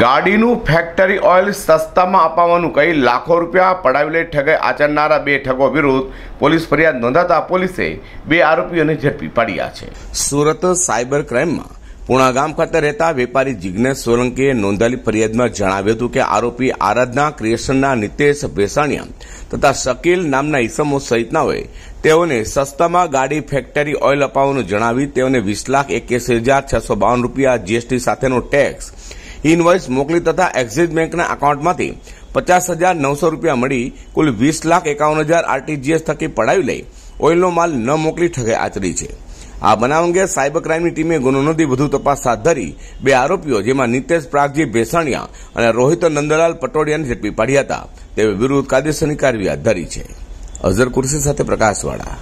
ગાડીનું factory oil સસ્તામાં અપાવવાનું કહી લાખો રૂપિયા પડાવી લઈ ઠગાઈ આચરનારા બે ઠગો વિરુદ્ધ પોલીસ ફરિયાદ નોંધાતા પોલીસે બે આરોપીઓને ઝડપી પાડ્યા છે સુરત સાયબર ક્રાઇમમાં પૂણા ગામ ખાતે રહેતા વેપારી જિજ્ઞેશ સોલંકીએ નોંધાયેલી ફરિયાદમાં જણાવ્યું હતું કે આરોપી આરાધના ક્રિએશનના નિતેશ ભેસાણીયા તથા શકીલ નામના ઇસમો સહિતનાઓએ તેઓને સસ્તામાં ગાડી ફેક્ટરી ઓઇલ અપાવવાનું જણાવી તેઓને વીસ લાખ એકવીસ હજાર છસો બાવન રૂપિયા જીએસટી સાથેનો ટેક્સ ઇનવોઇસ મોકલી તથા એક્ઝિસ બેંકના એકાઉન્ટમાંથી પચાસ હજાર નવસો રૂપિયા મળી કુલ વીસ લાખ એકાવન હજાર આરટીજીએસ થકી પડાવી લઈ ઓઇલનો માલ ન મોકલી ઠગે આચરી છે આ બનાવ અંગે સાયબર ક્રાઇમની ટીમે ગુનો નોંધી વધુ તપાસ હાથ ધરી બે આરોપીઓ જેમાં નિતેશ પ્રાગજી ભેસાણિયા અને રોહિત નંદલાલ પટોડિયાને ઝડપી પાડ્યા હતા તેવી વિરુદ્ધ કાયદેસરની કાર્યવાહી હાથ ધરી છે અઝર કુર્સી સાથે પ્રકાશવાળા